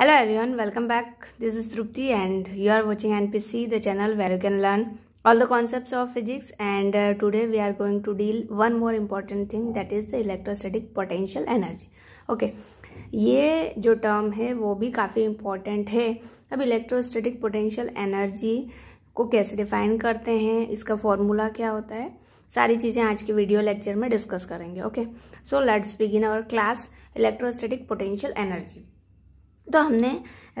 Hello everyone welcome back this is Tripti and you are watching P C the channel where you can learn all the concept of physics and today we are going to deal one more important thing that is the electrostatic potential energy okay ये जो term है वो भी काफ़ी important है अब electrostatic potential energy को कैसे डिफाइन करते हैं इसका फॉर्मूला क्या होता है सारी चीज़ें आज के वीडियो लेक्चर में डिस्कस करेंगे okay so let's begin our class electrostatic potential energy तो हमने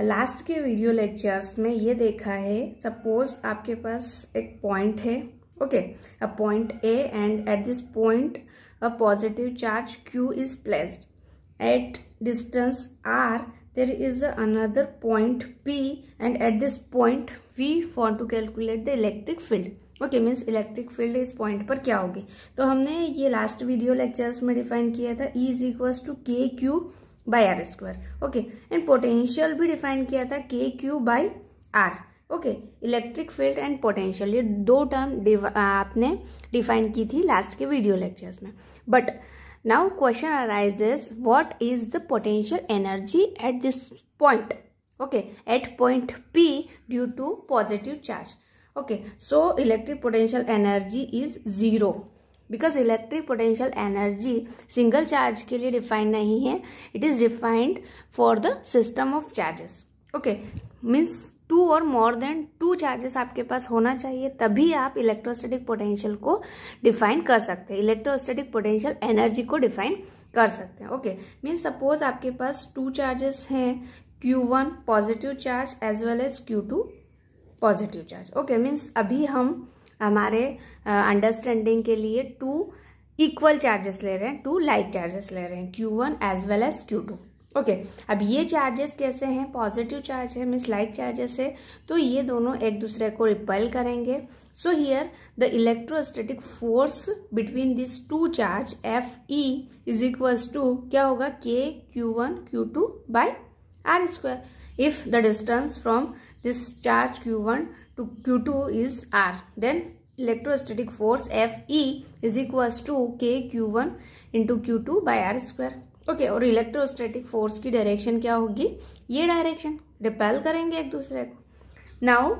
लास्ट के वीडियो लेक्चर्स में ये देखा है सपोज आपके पास एक पॉइंट है okay a point A and at this point a positive charge Q is placed at distance R there is another point P and at this point we for to calculate the electric field okay means electric field इस point पर क्या होगी तो हमने ये last video lectures में define किया था E is equals to K Q by R square okay and potential भी डिफाइन किया था K Q by R okay electric field and potential ये दो टर्म आपने डिफाइन की थी लास्ट के वीडियो लेक्चर्स में but now question arises what is the potential energy at this point okay at point P due to positive charge okay so electric potential energy is zero because electric potential energy single charge के लिए defined नहीं है it is defined for the system of charges okay means two और more then two charges आपके पास होना चाहिए तभी आप इलेक्ट्रोस्टेटिक पोटेंशियल को डिफाइन कर सकते हैं इलेक्ट्रोस्टेटिक पोटेंशियल एनर्जी को डिफाइन कर सकते हैं ओके मीन्स सपोज आपके पास टू चार्जेस हैं Q one positive charge as well as Q two positive charge okay means अभी हम हमारे अंडरस्टैंडिंग के लिए टू इक्वल चार्जेस ले रहे हैं टू लाइक चार्जेस ले रहे हैं Q one as well as Q two okay अब ये चार्जेस कैसे हैं पॉजिटिव चार्ज है मिस लाइक चार्जेस है तो ये दोनों एक दूसरे को रिपेल करेंगे so here the electrostatic force between this two charge F E is equals to क्या होगा K Q one Q two by R square if the distance from this charge Q one to Q2 is R. Then electrostatic force Fe is equals to K Q1 into Q2 by R square. Okay okay, और electrostatic force की direction क्या होगी ये direction repel करेंगे एक दूसरे को now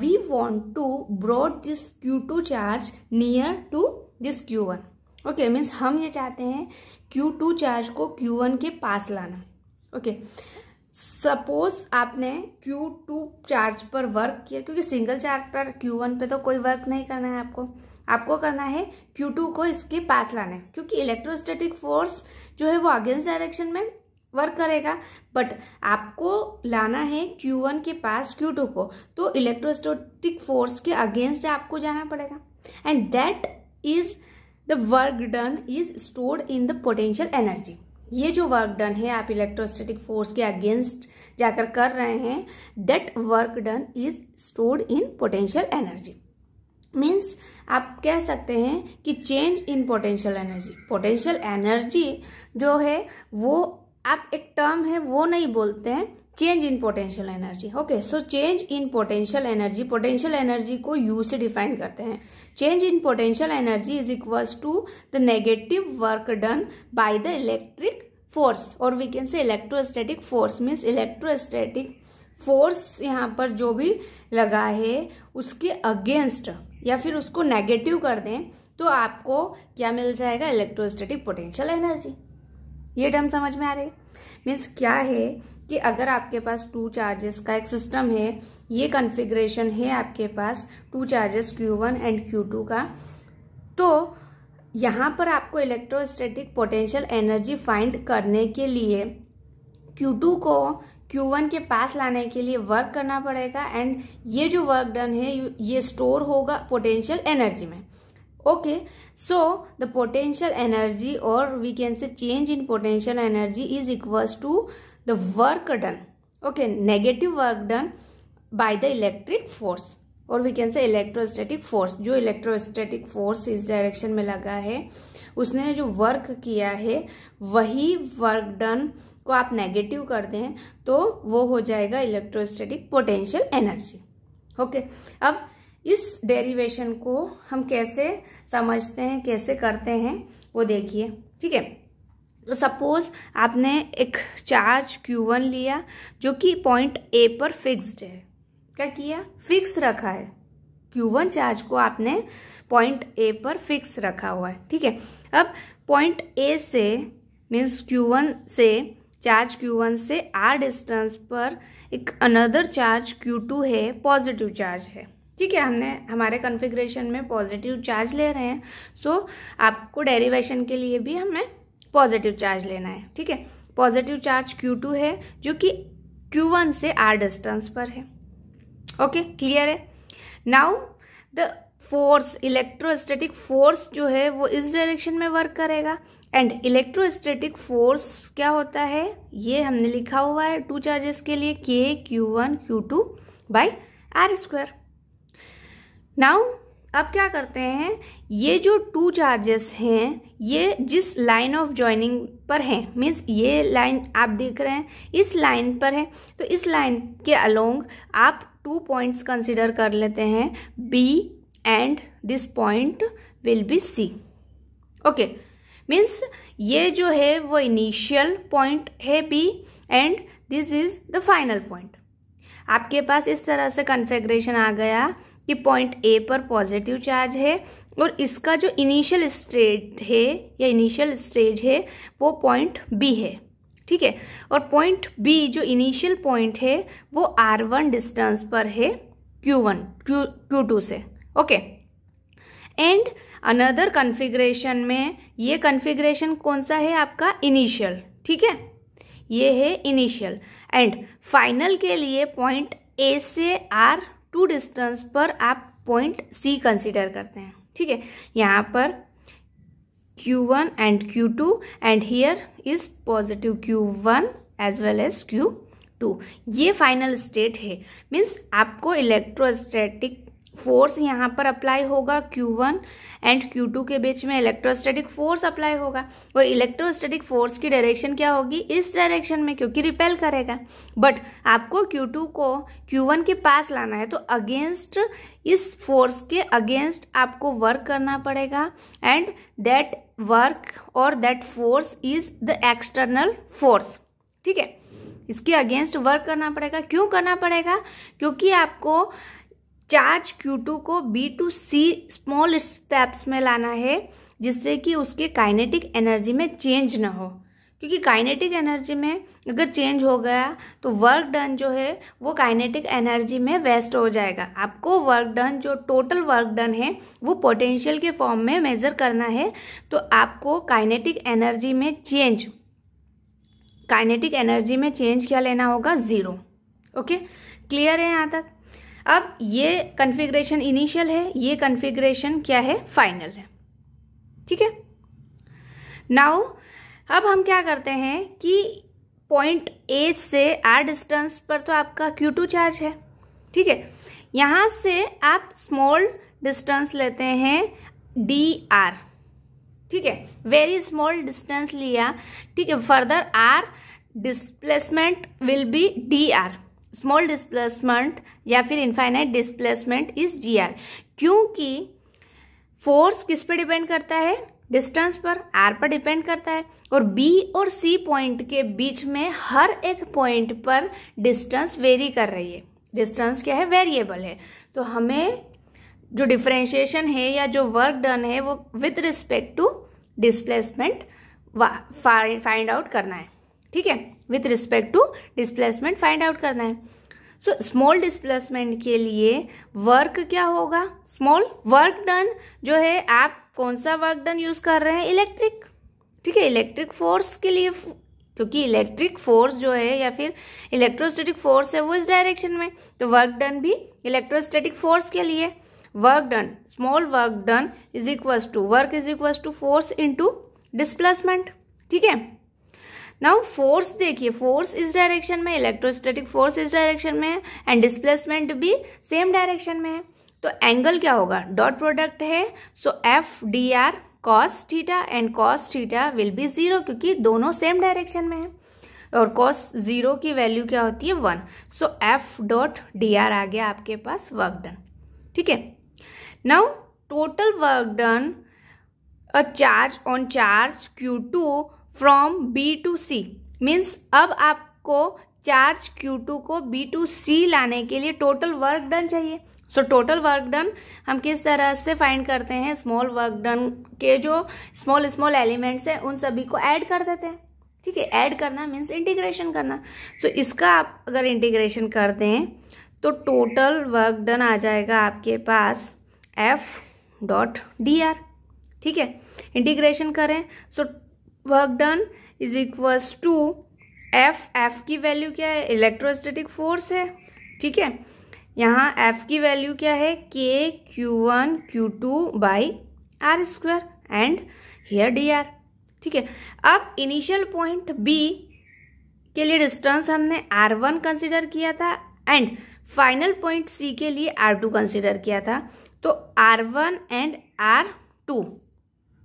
we want to brought this Q two charge near to this Q one okay means हम ये चाहते हैं क्यू टू चार्ज को क्यू वन के पास लाना ओके okay. सपोज आपने क्यू टू चार्ज पर वर्क किया क्योंकि सिंगल चार्ज पर क्यू वन पे तो कोई वर्क नहीं करना है आपको आपको करना है क्यू टू को इसके पास लाना है क्योंकि इलेक्ट्रोस्टैटिक फोर्स जो है वो अगेंस्ट डायरेक्शन में वर्क करेगा बट आपको लाना है क्यू वन के पास क्यू टू को तो इलेक्ट्रोस्टैटिक फोर्स के अगेंस्ट आपको जाना पड़ेगा and that is the work done is stored in the potential energy ये जो वर्क डन है आप इलेक्ट्रोस्टैटिक फोर्स के अगेंस्ट जाकर कर रहे हैं that work done is stored in potential energy means आप कह सकते हैं कि change in potential energy potential energy जो है वो आप एक टर्म है वो नहीं बोलते हैं change in potential energy okay so change in potential energy potential energy को यू से डिफाइन करते हैं change in potential energy is equals to the negative work done by the electric force और we can say electrostatic force means electrostatic force यहाँ पर जो भी लगा है उसके अगेंस्ट या फिर उसको नेगेटिव कर दें तो आपको क्या मिल जाएगा इलेक्ट्रोस्टैटिक पोटेंशियल एनर्जी ये टर्म समझ में आ रही मीन्स क्या है कि अगर आपके पास टू चार्जेस का एक सिस्टम है ये कन्फिग्रेशन है आपके पास two charges Q one and Q two का तो यहाँ पर आपको इलेक्ट्रोस्टैटिक पोटेंशियल एनर्जी फाइंड करने के लिए Q2 को Q1 के पास लाने के लिए वर्क करना पड़ेगा एंड ये जो वर्क डन है ये स्टोर होगा पोटेंशियल एनर्जी में okay so the potential energy और we can say change in potential energy is equals to the work done okay negative work done by the electric force और we can say electrostatic force जो electrostatic force इस direction में लगा है उसने जो work किया है वही वर्क डन को आप नेगेटिव कर दें तो वो हो जाएगा इलेक्ट्रोस्टैटिक पोटेंशियल एनर्जी ओके अब इस डेरिवेशन को हम कैसे समझते हैं कैसे करते हैं वो देखिए ठीक है तो सपोज आपने एक चार्ज Q1 लिया जो कि पॉइंट ए पर फिक्स्ड है क्या किया फिक्स रखा है Q1 चार्ज को आपने पॉइंट ए पर फिक्स रखा हुआ है ठीक है अब पॉइंट ए से मीन्स Q1 से चार्ज Q1 से R डिस्टेंस पर एक अनदर चार्ज Q2 है पॉजिटिव चार्ज है ठीक है हमने हमारे कन्फिग्रेशन में पॉजिटिव चार्ज ले रहे हैं सो so, आपको डेरिवेशन के लिए भी हमें पॉजिटिव चार्ज लेना है ठीक है पॉजिटिव चार्ज Q2 है जो कि Q1 से r डिस्टेंस पर है ओके okay, क्लियर है now the force electrostatic force जो है वो इस डायरेक्शन में वर्क करेगा एंड इलेक्ट्रोस्टैटिक फोर्स क्या होता है ये हमने लिखा हुआ है टू चार्जेस के लिए K Q one Q two by R square now अब क्या करते हैं ये जो टू चार्जेस हैं ये जिस लाइन ऑफ ज्वाइनिंग पर हैं मीन्स ये लाइन आप देख रहे हैं इस लाइन पर है तो इस लाइन के अलोंग आप टू पॉइंट्स कंसिडर कर लेते हैं B and this point will be C okay means ये जो है वो इनिशियल पॉइंट है B and this is the final point आपके पास इस तरह से कन्फेग्रेशन आ गया कि पॉइंट ए पर पॉजिटिव चार्ज है और इसका जो इनिशियल स्टेट है या इनिशियल स्टेज है वो पॉइंट बी है ठीक है और पॉइंट बी जो इनिशियल पॉइंट है वो आर वन डिस्टेंस पर है Q one Q Q two से ओके एंड अनदर कन्फिग्रेशन में ये कन्फिग्रेशन कौन सा है आपका इनिशियल ठीक है ये है इनिशियल एंड फाइनल के लिए पॉइंट ए से आर टू डिस्टेंस पर आप पॉइंट सी कंसिडर करते हैं ठीक है यहाँ पर Q one and Q two and here is positive Q one as well as Q two ये फाइनल स्टेट है मीन्स आपको इलेक्ट्रोस्टैटिक फोर्स यहाँ पर अप्लाई होगा Q1 एंड Q2 के बीच में इलेक्ट्रोस्टैटिक फोर्स अप्लाई होगा और इलेक्ट्रोस्टैटिक फोर्स की डायरेक्शन क्या होगी इस डायरेक्शन में क्योंकि रिपेल करेगा बट आपको Q2 को Q1 के पास लाना है तो अगेंस्ट इस फोर्स के अगेंस्ट आपको वर्क करना पड़ेगा एंड दैट वर्क और that force is the external force ठीक है इसके अगेंस्ट वर्क करना पड़ेगा क्यों करना पड़ेगा क्योंकि आपको चार्ज Q2 को B to C small steps में लाना है जिससे कि उसके काइनेटिक एनर्जी में चेंज ना हो क्योंकि काइनेटिक एनर्जी में अगर चेंज हो गया तो वर्क डन जो है वो काइनेटिक एनर्जी में वेस्ट हो जाएगा आपको वर्क डन जो टोटल वर्क डन है वो पोटेंशियल के फॉर्म में मेज़र करना है तो आपको काइनेटिक एनर्जी में चेंज काइनेटिक एनर्जी में चेंज क्या लेना होगा ज़ीरो ओके क्लियर है यहाँ तक अब ये कन्फिग्रेशन इनिशियल है ये कन्फिग्रेशन क्या है फाइनल है ठीक है नाउ अब हम क्या करते हैं कि पॉइंट ए से आर डिस्टेंस पर तो आपका क्यू टू चार्ज है ठीक है यहाँ से आप स्मॉल डिस्टेंस लेते हैं डी आर ठीक है वेरी स्मॉल डिस्टेंस लिया ठीक है further R displacement will be D R small displacement या फिर infinite displacement is G R क्योंकि फोर्स किस पे डिपेंड करता है डिस्टेंस पर आर पर डिपेंड करता है और बी और सी पॉइंट के बीच में हर एक पॉइंट पर डिस्टेंस वेरी कर रही है डिस्टेंस क्या है वेरिएबल है तो हमें जो डिफ्रेंशिएशन है या जो वर्क डन है वो with respect to displacement find out करना है ठीक है with respect to displacement find out करना है सो स्मॉल डिस्प्लेसमेंट के लिए वर्क क्या होगा स्मॉल वर्क डन जो है आप कौन सा वर्क डन यूज कर रहे हैं इलेक्ट्रिक ठीक है इलेक्ट्रिक फोर्स के लिए क्योंकि इलेक्ट्रिक फोर्स जो है या फिर इलेक्ट्रोस्टैटिक फोर्स है वो इस डायरेक्शन में तो वर्क डन भी इलेक्ट्रोस्टैटिक फोर्स के लिए work done small work done is equal to work is equal to force into displacement ठीक है नाउ फोर्स देखिए फोर्स इस डायरेक्शन में इलेक्ट्रोस्टैटिक फोर्स इस डायरेक्शन में है एंड डिस्प्लेसमेंट भी सेम डायरेक्शन में है तो एंगल क्या होगा डॉट प्रोडक्ट है so F D R cos theta and cos theta will be zero क्योंकि दोनों सेम डायरेक्शन में है और कॉस जीरो की वैल्यू क्या होती है one so F dot D R आ गया आपके पास वर्क डन ठीक है now total work done a charge on charge Q two from B to C means अब आपको चार्ज Q2 को बी टू सी लाने के लिए टोटल वर्क डन चाहिए सो टोटल वर्क डन हम किस तरह से फाइंड करते हैं स्मॉल वर्क डन के जो स्मॉल स्मॉल एलिमेंट्स हैं उन सभी को ऐड कर देते हैं ठीक है ऐड करना मीन्स इंटीग्रेशन करना सो so, इसका आप अगर इंटीग्रेशन करते हैं तो टोटल वर्क डन आ जाएगा आपके पास एफ डॉट डी आर ठीक है इंटीग्रेशन करें so so, work done is equals to F F की वैल्यू क्या है इलेक्ट्रोस्टेटिक फोर्स है ठीक है यहाँ एफ की वैल्यू क्या है K Q one Q two by R square and here D R ठीक है अब इनिशियल पॉइंट बी के लिए डिस्टेंस हमने आर वन कंसिडर किया था एंड फाइनल पॉइंट सी के लिए आर टू कंसिडर किया था तो R one and R two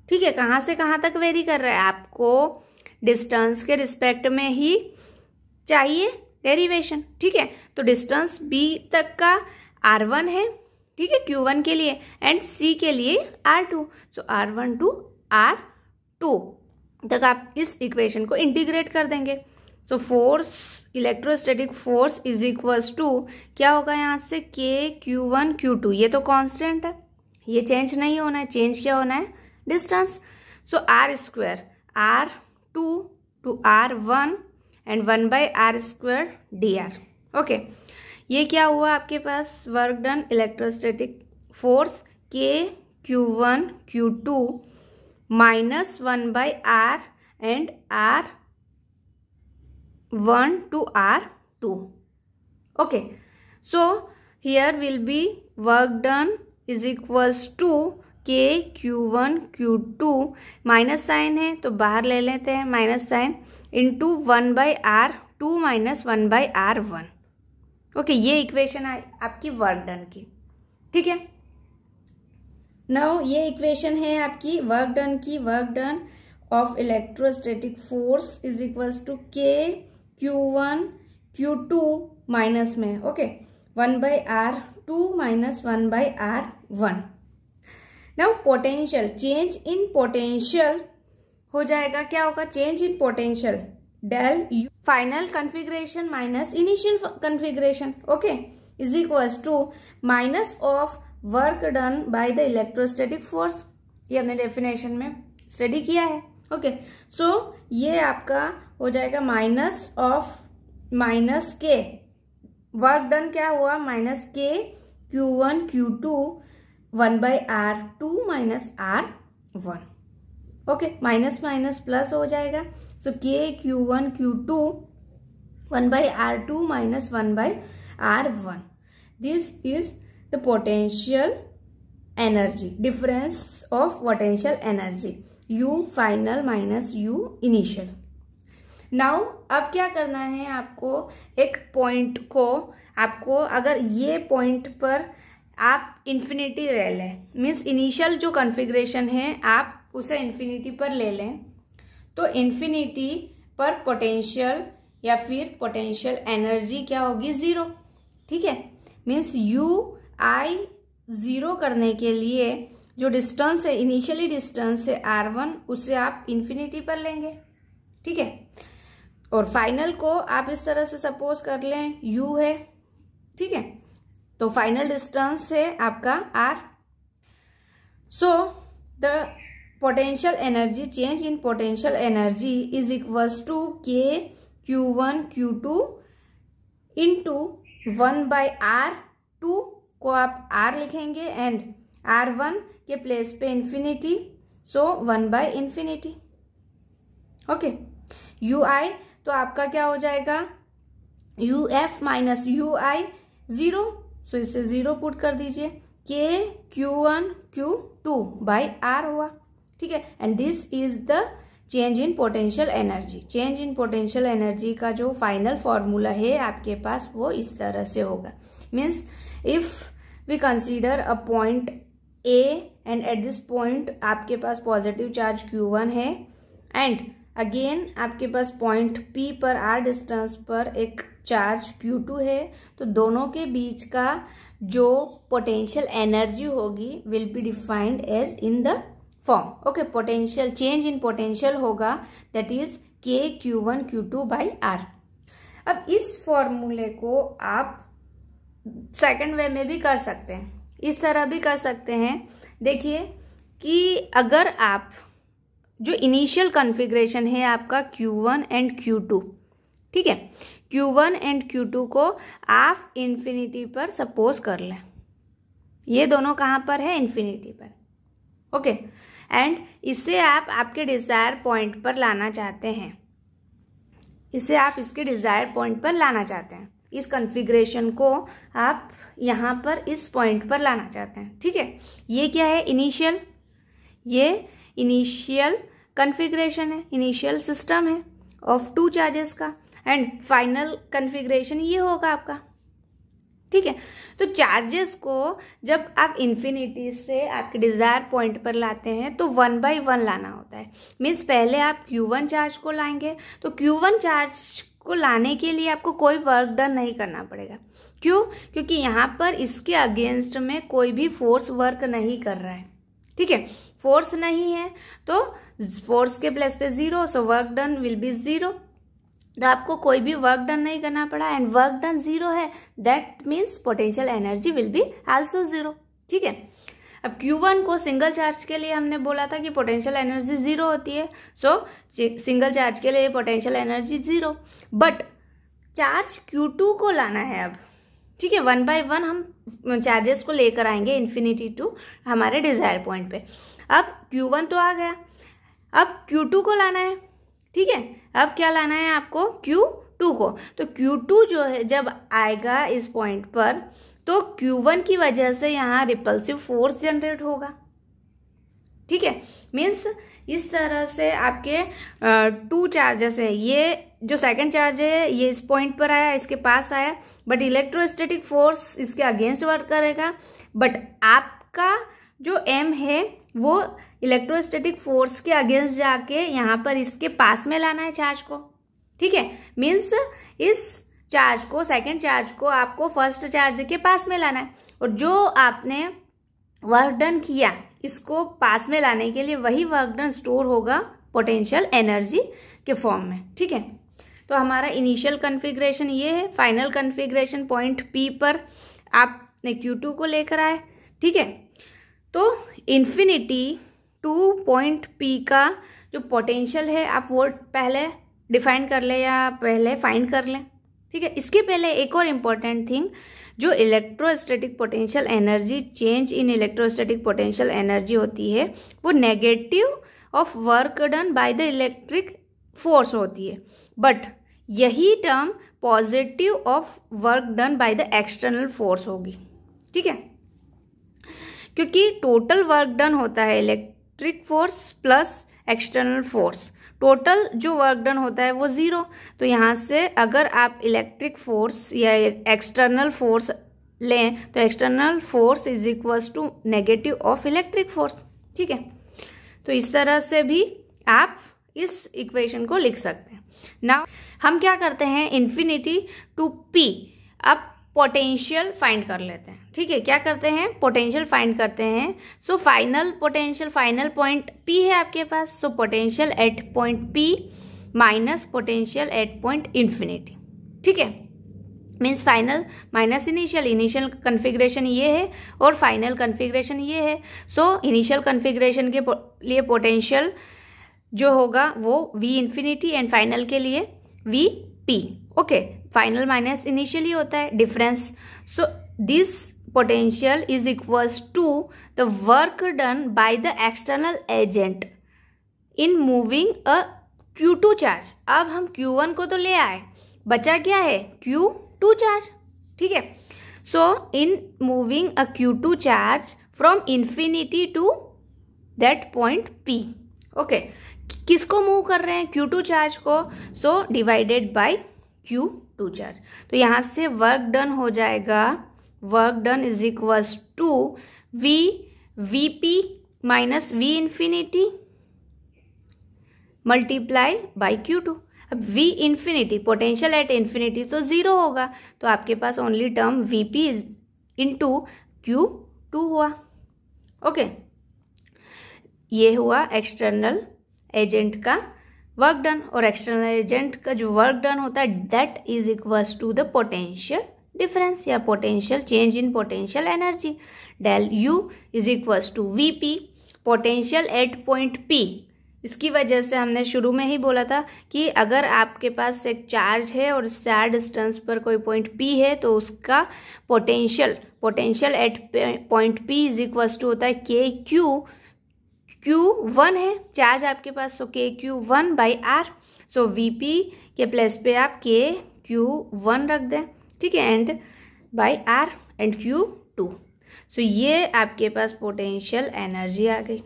ठीक है कहाँ से कहाँ तक वेरी कर रहा है आपको डिस्टेंस के रिस्पेक्ट में ही चाहिए डेरिवेशन ठीक है तो डिस्टेंस बी तक का आर वन है ठीक है क्यू वन के लिए एंड सी के लिए R two so R one to R two तक आप इस इक्वेशन को इंटीग्रेट कर देंगे so force electrostatic force is equals to क्या होगा यहाँ से के क्यू वन क्यू टू ये तो कांस्टेंट है ये चेंज नहीं होना है चेंज क्या होना है distance. So r square two to one and one by R square D R okay ये क्या हुआ आपके पास work done electrostatic force K Q one Q two minus one by R and R one to R two okay so here will be work done is equals to K Q one Q two minus sign है तो बाहर ले लेते हैं minus sign into one by R two minus one by R one okay ये equation है आपकी work done की ठीक है नाउ ये इक्वेशन है आपकी वर्क डन की work done of electrostatic force is equals to K Q one Q two minus में okay one by R two minus one by R one now potential change in potential हो जाएगा क्या होगा change in potential del U final configuration minus initial configuration okay is equals to minus of work done by the electrostatic force ये हमने definition में study किया है okay okay. सो so, ये आपका हो जाएगा माइनस ऑफ माइनस के वर्क डन क्या हुआ minus K Q one Q two one by R two minus R one okay minus minus plus हो जाएगा so K Q one Q two one by R two minus one by R one this is the potential energy difference of potential energy U final minus U initial now अब क्या करना है आपको एक point को आपको अगर ये पॉइंट पर आप इन्फिनिटी ले लें मीन्स इनिशियल जो कॉन्फ़िगरेशन है आप उसे इन्फिनिटी पर ले लें तो इन्फिनिटी पर पोटेंशियल या फिर पोटेंशियल एनर्जी क्या होगी ज़ीरो ठीक है मीन्स यू आई ज़ीरो करने के लिए जो डिस्टेंस है इनिशियली डिस्टेंस है आर वन उसे आप इन्फिनिटी पर लेंगे ठीक है और फाइनल को आप इस तरह से सपोज कर लें यू है ठीक है तो फाइनल डिस्टेंस है आपका R so the in potential energy is potential to K Q one Q two into one by R two को आप आर लिखेंगे एंड आर वन के प्लेस पे infinity so one by infinity okay U I तो आपका क्या हो जाएगा U F minus U I zero so इसे जीरो पुट कर दीजिए K Q one Q two by R हुआ ठीक है and this is the change in potential energy change in potential energy का जो फाइनल फॉर्मूला है आपके पास वो इस तरह से होगा means if we consider a point A and at this point आपके पास पॉजिटिव चार्ज क्यू वन है एंड अगेन आपके पास पॉइंट पी पर आर डिस्टेंस पर एक चार्ज Q2 है तो दोनों के बीच का जो पोटेंशियल एनर्जी होगी will be defined as in the form okay potential change in potential होगा that is K Q one Q two by R अब इस फॉर्मूले को आप सेकेंड वे में भी कर सकते हैं इस तरह भी कर सकते हैं देखिए कि अगर आप जो इनिशियल कॉन्फ़िगरेशन है आपका Q1 एंड Q2 ठीक है Q one and Q two को आप इन्फिनिटी पर सपोज कर लें ये दोनों कहाँ पर है इन्फिनिटी पर ओके एंड इसे आप आपके डिज़ायर पॉइंट पर लाना चाहते हैं इसे आप इसके डिज़ायर पॉइंट पर लाना चाहते हैं इस कॉन्फ़िगरेशन को आप यहाँ पर इस पॉइंट पर लाना चाहते हैं ठीक है ये क्या है इनिशियल ये इनिशियल कॉन्फ़िगरेशन है इनिशियल सिस्टम है ऑफ टू चार्जेस का एंड फाइनल कन्फिग्रेशन ये होगा आपका ठीक है तो चार्जेस को जब आप इन्फिनिटी से आपके डिज़ायर पॉइंट पर लाते हैं तो वन बाय वन लाना होता है मीन्स पहले आप Q1 चार्ज को लाएंगे तो Q1 चार्ज को लाने के लिए आपको कोई वर्क डन नहीं करना पड़ेगा क्यों क्योंकि यहाँ पर इसके अगेंस्ट में कोई भी फोर्स वर्क नहीं कर रहा है ठीक है फोर्स नहीं है तो फोर्स के प्लेस पे zero so work done will be zero तो आपको कोई भी वर्क डन नहीं करना पड़ा एंड वर्क डन जीरो है that means potential energy will be also zero ठीक है अब Q1 को सिंगल चार्ज के लिए हमने बोला था कि पोटेंशियल एनर्जी जीरो होती है सो so, सिंगल चार्ज के लिए potential energy zero but charge Q2 को लाना है अब ठीक है वन बाय वन हम चार्जेस को लेकर आएंगे इन्फिनिटी टू हमारे डिजायर पॉइंट पे अब Q1 तो आ गया अब Q2 को लाना है ठीक है अब क्या लाना है आपको क्यू टू को तो क्यू टू जो है जब आएगा इस पॉइंट पर तो क्यू वन की वजह से यहाँ रिपल्सिव फोर्स जनरेट होगा ठीक है मीन्स इस तरह से आपके टू चार्जेस हैं ये जो सेकंड चार्ज है ये इस पॉइंट पर आया इसके पास आया बट इलेक्ट्रोस्टैटिक फोर्स इसके अगेंस्ट वर्क करेगा बट आपका जो एम है वो इलेक्ट्रोस्टैटिक फोर्स के अगेंस्ट जाके यहाँ पर इसके पास में लाना है चार्ज को ठीक है मीन्स इस चार्ज को सेकेंड चार्ज को आपको फर्स्ट चार्ज के पास में लाना है और जो आपने वर्क डन किया इसको पास में लाने के लिए वही वर्क डन स्टोर होगा पोटेंशियल एनर्जी के फॉर्म में ठीक है तो हमारा इनिशियल कन्फिग्रेशन ये है फाइनल कन्फिग्रेशन पॉइंट पी पर आपने टू को लेकर आए ठीक है तो इन्फिनिटी टू पॉइंट पी का जो पोटेंशियल है आप वो पहले डिफाइन कर लें या पहले फाइंड कर लें ठीक है इसके पहले एक और इम्पॉर्टेंट थिंग जो electrostatic potential energy change in electrostatic potential energy होती है वो negative of work done by the electric force होती है बट यही term positive of work done by the external force होगी ठीक है क्योंकि टोटल वर्क डन होता है electric force plus external force total जो वर्क डन होता है वो ज़ीरो तो यहाँ से अगर आप इलेक्ट्रिक फोर्स या एक्सटर्नल फोर्स लें तो external force is equals to negative of electric force ठीक है तो इस तरह से भी आप इस इक्वेशन को लिख सकते हैं नाउ हम क्या करते हैं इन्फिनिटी टू पी अब पोटेंशियल फाइंड कर लेते हैं ठीक है क्या करते हैं पोटेंशियल फाइंड करते हैं so final potential final point P है आपके पास so potential at point P minus potential at point infinity ठीक है means final minus initial initial configuration ये है और फाइनल कन्फिग्रेशन ये है सो इनिशियल कन्फिग्रेशन के लिए पोटेंशियल जो होगा वो वी इन्फिनिटी एंड फाइनल के लिए V P okay final minus initially होता है difference so this potential is equals to the work done by the external agent in moving a Q two charge अब हम Q one को तो ले आए बचा क्या है क्यू टू चार्ज ठीक है so in moving a Q two charge from infinity to that point P okay किसको मूव कर रहे हैं क्यू टू चार्ज को so divided by Q two charge तो यहाँ से वर्क डन हो जाएगा work done is equals to V V P minus V infinity multiply by Q two अब V infinity potential at infinity तो zero होगा तो आपके पास only term V P into Q two हुआ okay okay. ये हुआ external agent का वर्क डन और एक्सटर्नल एजेंट का जो वर्क डन होता है that is equals to the potential difference या potential change in potential energy del U is equals to V P potential at point P इसकी वजह से हमने शुरू में ही बोला था कि अगर आपके पास एक चार्ज है और सैड डिस्टेंस पर कोई पॉइंट पी है तो उसका potential potential at point P is equals to होता है के क्यू क्यू वन है चार्ज आपके पास so K Q one by R so V P के प्लेस पे आप के क्यू वन रख दें ठीक है and by R and Q two so ये आपके पास पोटेंशियल एनर्जी आ गई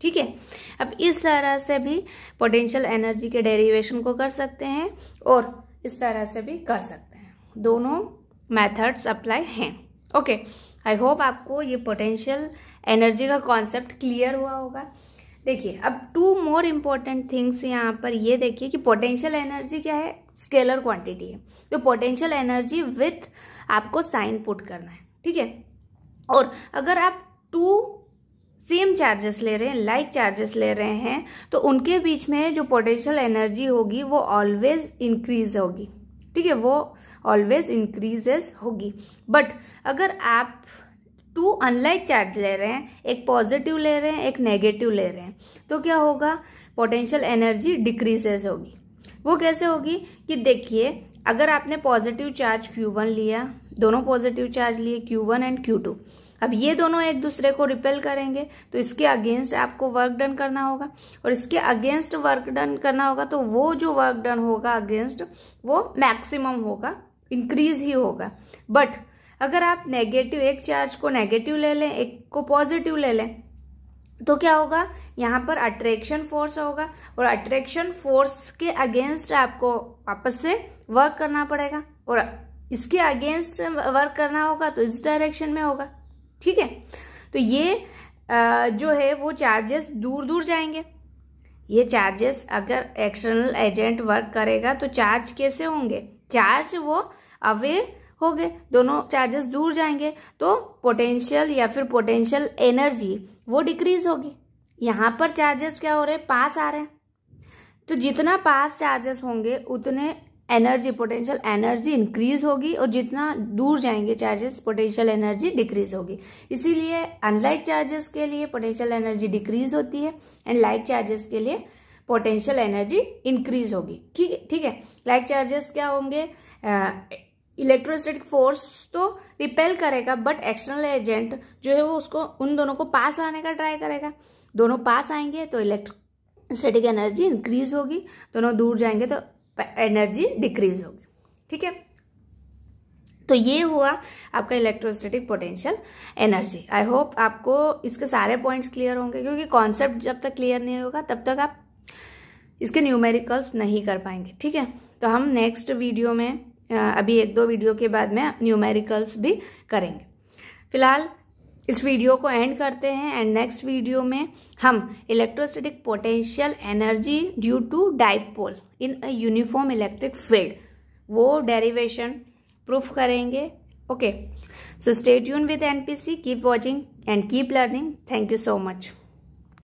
ठीक है अब इस तरह से भी पोटेंशियल एनर्जी के डेरिवेशन को कर सकते हैं और इस तरह से भी कर सकते हैं दोनों मेथड्स अप्लाई हैं ओके आई होप आपको ये पोटेंशियल एनर्जी का कॉन्सेप्ट क्लियर हुआ होगा देखिए अब टू मोर इम्पॉर्टेंट थिंग्स यहाँ पर ये देखिए कि पोटेंशियल एनर्जी क्या है स्केलर क्वांटिटी है तो पोटेंशियल एनर्जी विथ आपको साइन पुट करना है ठीक है और अगर आप टू सेम चार्जेस ले रहे हैं लाइक like चार्जेस ले रहे हैं तो उनके बीच में जो पोटेंशियल एनर्जी होगी वो ऑलवेज इंक्रीज होगी ठीक है वो ऑलवेज इंक्रीजेस होगी बट अगर आप टू अनलाइक चार्ज ले रहे हैं एक पॉजिटिव ले रहे हैं एक नेगेटिव ले रहे हैं तो क्या होगा पोटेंशियल एनर्जी डिक्रीजेस होगी वो कैसे होगी कि देखिए अगर आपने पॉजिटिव चार्ज Q1 लिया दोनों पॉजिटिव चार्ज लिए Q1 एंड Q2 अब ये दोनों एक दूसरे को रिपेल करेंगे तो इसके अगेंस्ट आपको वर्क डन करना होगा और इसके अगेंस्ट वर्क डन करना होगा तो वो जो वर्क डन होगा अगेंस्ट वो मैक्सिमम होगा इंक्रीज ही होगा बट अगर आप नेगेटिव एक चार्ज को नेगेटिव ले लें एक को पॉजिटिव ले लें तो क्या होगा यहाँ पर अट्रैक्शन फोर्स होगा और अट्रैक्शन फोर्स के अगेंस्ट आपको वापस से वर्क करना पड़ेगा और इसके अगेंस्ट वर्क करना होगा तो इस डायरेक्शन में होगा ठीक है तो ये जो है वो चार्जेस दूर दूर जाएंगे ये चार्जेस अगर एक्सटर्नल एजेंट वर्क करेगा तो चार्ज कैसे होंगे चार्ज वो अवे हो गए दोनों चार्जेस दूर जाएंगे तो पोटेंशियल या फिर पोटेंशियल एनर्जी वो डिक्रीज होगी यहाँ पर चार्जेस क्या हो रहे हैं पास आ रहे हैं तो जितना पास चार्जेस होंगे उतने एनर्जी पोटेंशियल एनर्जी इंक्रीज होगी और जितना दूर जाएंगे चार्जेस पोटेंशियल एनर्जी डिक्रीज होगी इसीलिए अनलाइक चार्जेस के लिए पोटेंशियल एनर्जी डिक्रीज होती है एंड लाइक चार्जेस के लिए पोटेंशियल एनर्जी इंक्रीज होगी ठीक है ठीक है लाइक चार्जेस क्या होंगे इलेक्ट्रोस्टेटिक फोर्स तो रिपेल करेगा बट एक्सटर्नल एजेंट जो है वो उसको उन दोनों को पास आने का ट्राई करेगा दोनों पास आएंगे तो इलेक्ट्रोस्टेटिक एनर्जी इंक्रीज होगी दोनों दूर जाएंगे तो एनर्जी डिक्रीज होगी ठीक है तो ये हुआ आपका electrostatic potential energy I hope आपको इसके सारे पॉइंट्स क्लियर होंगे क्योंकि कॉन्सेप्ट जब तक क्लियर नहीं होगा तब तक आप इसके न्यूमेरिकल्स नहीं कर पाएंगे ठीक है तो हम नेक्स्ट वीडियो में अभी एक दो वीडियो के बाद में न्यूमेरिकल्स भी करेंगे फिलहाल इस वीडियो को एंड करते हैं एंड नेक्स्ट वीडियो में हम electrostatic potential energy due to dipole in a uniform electric field वो डेरिवेशन प्रूफ करेंगे ओके सो स्टेट यून with NPC keep watching and keep learning thank you so much